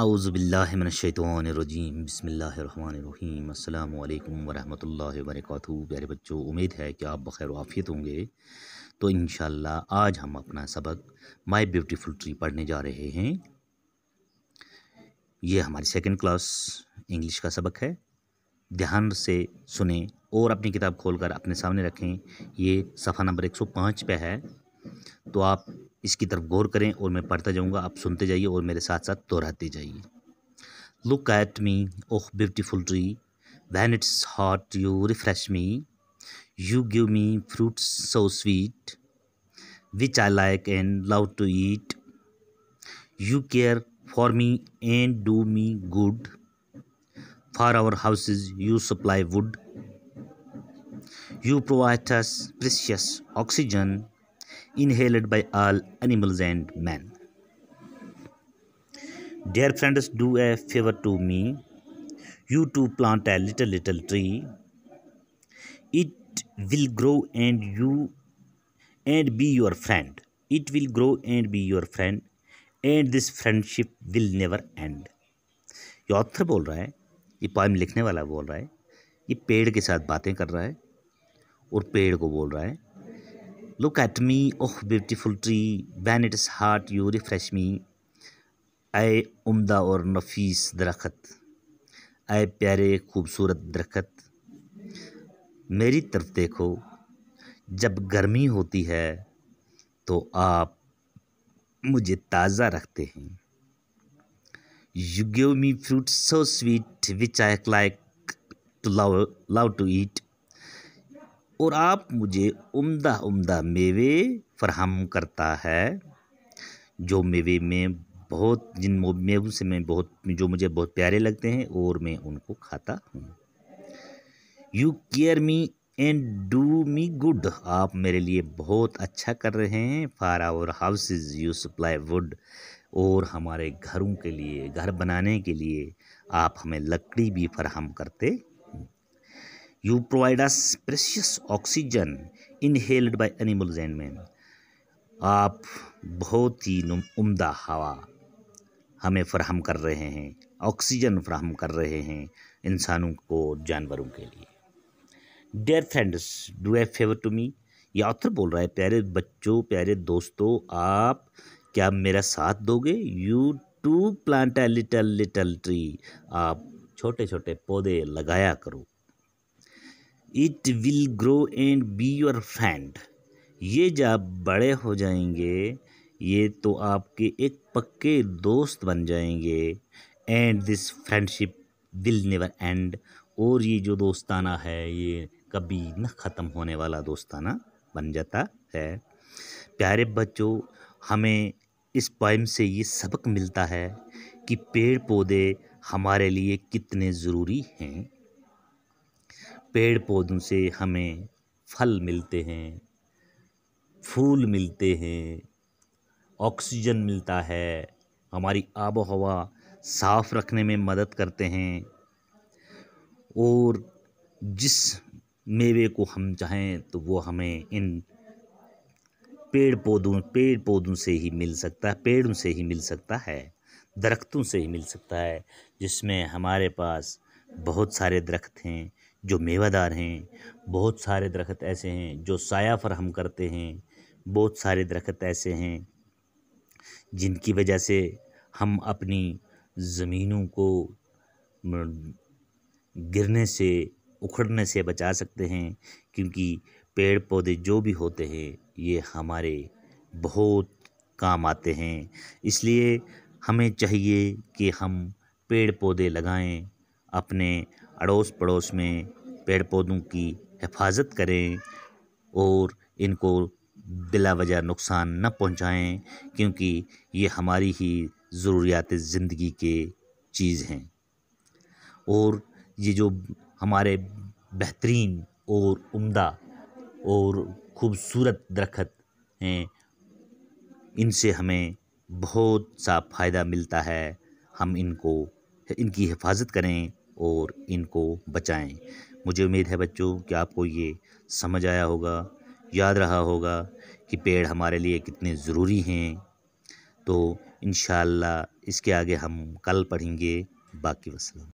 आउज़बिल्लिमिनशैतरजीम बसमीम अल्लाम वरम् वरक प्यारे बच्चों उम्मीद है कि आप बखैर वाफियत होंगे तो इन आज हम अपना सबक माई ब्यूटीफुल ट्री पढ़ने जा रहे हैं ये हमारी सेकेंड क्लास इंग्लिश का सबक है ध्यान से सुने और अपनी किताब खोलकर अपने सामने रखें ये सफ़ा नंबर 105 पे है तो आप इसकी तरफ गौर करें और मैं पढ़ता जाऊँगा आप सुनते जाइए और मेरे साथ साथ दोहराते जाइए look at me oh beautiful tree when it's hot you refresh me you give me fruits so sweet which I like and love to eat you care for me and do me good for our houses you supply wood you provide us precious oxygen inhaled by all animals and men. Dear friends, do a favor to me. You too plant a little, little tree. It will grow and you and be your friend. It will grow and be your friend. And this friendship will never end. ये author बोल रहा है ये poem लिखने वाला बोल रहा है ये पेड़ के साथ बातें कर रहा है और पेड़ को बोल रहा है Look at me, oh beautiful tree, ban its heart, you refresh me. आए उम्दा और नफीस दरखत आए प्यारे खूबसूरत दरखत मेरी तरफ देखो जब गर्मी होती है तो आप मुझे ताज़ा रखते हैं you give me fruit so sweet which I like to love love to eat और आप मुझे उम्दा उम्दा मेवे फरहम करता है जो मेवे में बहुत जिन मेवों से मैं बहुत जो मुझे बहुत प्यारे लगते हैं और मैं उनको खाता हूँ you care me and do me good आप मेरे लिए बहुत अच्छा कर रहे हैं for our houses you supply wood और हमारे घरों के लिए घर बनाने के लिए आप हमें लकड़ी भी फरहम करते you provide us precious oxygen inhaled by animals and man आप बहुत ही उम्दा हवा हमें फ्राहम कर रहे हैं ऑक्सीजन फ्राहम कर रहे हैं इंसानों को जानवरों के लिए dear friends do a favour to me ये ऑथर बोल रहा है प्यारे बच्चों प्यारे दोस्तों आप क्या मेरा साथ दोगे you to plant a little little tree आप छोटे छोटे पौधे लगाया करो it will grow and be your friend ये जब बड़े हो जाएंगे ये तो आपके एक पक्के दोस्त बन जाएंगे and this friendship will never end और ये जो दोस्ताना है ये कभी न ख़त्म होने वाला दोस्ताना बन जाता है प्यारे बच्चों हमें इस पॉइम से ये सबक मिलता है कि पेड़ पौधे हमारे लिए कितने ज़रूरी हैं पेड़ पौधों से हमें फल मिलते हैं फूल मिलते हैं ऑक्सीजन मिलता है हमारी आबो हवा साफ़ रखने में मदद करते हैं और जिस मेवे को हम चाहें तो वो हमें इन पेड़ पौधों पेड़ पौधों से ही मिल सकता है पेड़ों से ही मिल सकता है दरख्तों से ही मिल सकता है जिसमें हमारे पास बहुत सारे दरख्त हैं जो मेवादार हैं बहुत सारे दरख्त ऐसे हैं जो साया फरहम करते हैं बहुत सारे दरख्त ऐसे हैं जिनकी वजह से हम अपनी ज़मीनों को गिरने से उखड़ने से बचा सकते हैं क्योंकि पेड़ पौधे जो भी होते हैं ये हमारे बहुत काम आते हैं इसलिए हमें चाहिए कि हम पेड़ पौधे लगाएं अपने अड़ोस पड़ोस में पेड़ पौधों की हिफाज़त करें और इनको बिला वजह नुकसान न पहुँचाएँ क्योंकि ये हमारी ही ज़रूरियात ज़िंदगी के चीज़ हैं और ये जो हमारे बेहतरीन और उम्दा और ख़ूबसूरत दरख्त हैं इनसे हमें बहुत सा फ़ायदा मिलता है हम इनको इनकी हिफाज़त करें और इनको बचाएं मुझे उम्मीद है बच्चों कि आपको ये समझ आया होगा याद रहा होगा कि पेड़ हमारे लिए कितने ज़रूरी हैं तो इन इसके आगे हम कल पढ़ेंगे बाकी वसलम